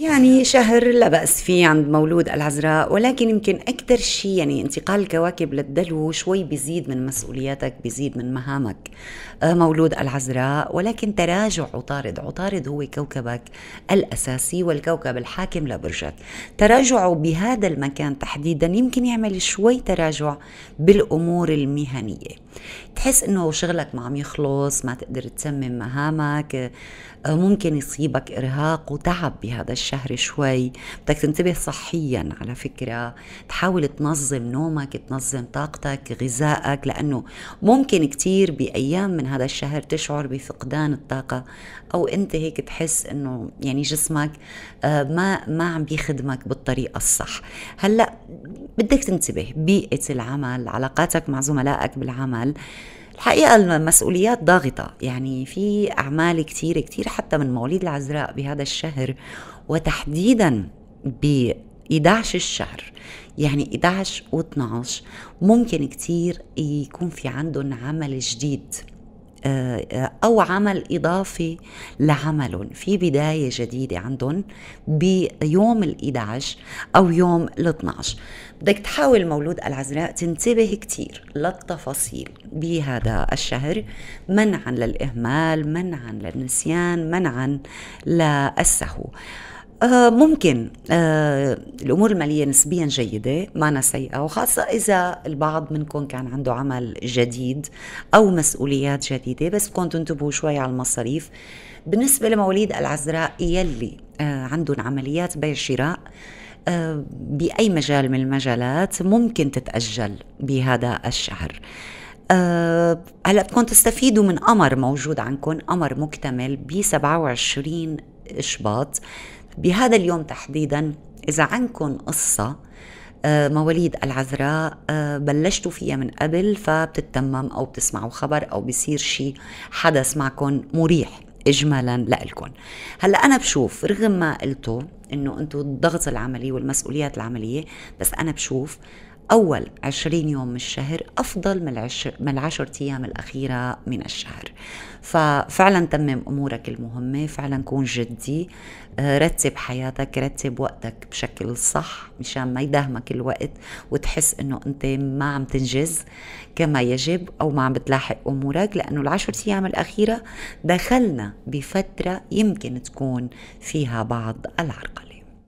يعني شهر لا بأس فيه عند مولود العذراء ولكن يمكن أكثر شيء يعني انتقال الكواكب للدلو شوي بيزيد من مسؤولياتك بيزيد من مهامك آه، مولود العذراء ولكن تراجع عطارد عطارد هو كوكبك الأساسي والكوكب الحاكم لبرجك تراجعه بهذا المكان تحديدا يمكن يعمل شوي تراجع بالأمور المهنية تحس انه شغلك ما عم يخلص ما تقدر تسمم مهامك آه، ممكن يصيبك إرهاق وتعب بهذا الشهر شوي بدك تنتبه صحيا على فكرة تحاول تنظم نومك تنظم طاقتك غذائك لأنه ممكن كتير بأيام من هذا الشهر تشعر بفقدان الطاقة أو أنت هيك تحس أنه يعني جسمك آه، ما ما عم بيخدمك بالطريقة الصح هلأ بدك تنتبه بيئة العمل علاقاتك مع زملائك بالعمل الحقيقة المسؤوليات ضاغطة يعني في أعمال كتير كتير حتى من مواليد العذراء بهذا الشهر وتحديدا ب 11 الشهر يعني 11 و 12 ممكن كتير يكون في عندهم عمل جديد آه، أو عمل إضافي لعملهم في بداية جديدة عندهم بيوم ال11 أو يوم ال12 بدك تحاول مولود العذراء تنتبه كتير للتفاصيل بهذا الشهر منعا للإهمال منعا للنسيان منعا للسهو آه، ممكن آه، الامور الماليه نسبيا جيده معنا سيئه وخاصه اذا البعض منكم كان عنده عمل جديد او مسؤوليات جديده بس بدكم تنتبهوا شوي على المصاريف بالنسبه لمواليد العذراء يلي آه، عندهم عمليات بيع شراء باي مجال من المجالات ممكن تتاجل بهذا الشهر أه هلا بدكم تستفيدوا من قمر موجود عندكم قمر مكتمل ب 27 إشباط بهذا اليوم تحديدا إذا عندكم قصة آه، مواليد العذراء آه، بلشتوا فيها من قبل فبتتمم أو بتسمعوا خبر أو بيصير شيء حدث معكم مريح اجمالا لكم هلا انا بشوف رغم ما قلته انه انتم الضغط العملي والمسؤوليات العمليه بس انا بشوف أول 20 يوم من الشهر أفضل من, العشر من العشر أيام الأخيرة من الشهر ففعلا تمم أمورك المهمة فعلا كون جدي آه، رتب حياتك رتب وقتك بشكل صح مشان ما يداهمك الوقت وتحس انه انت ما عم تنجز كما يجب او ما عم بتلاحق امورك لانه العشر ايام الاخيره دخلنا بفتره يمكن تكون فيها بعض العرقله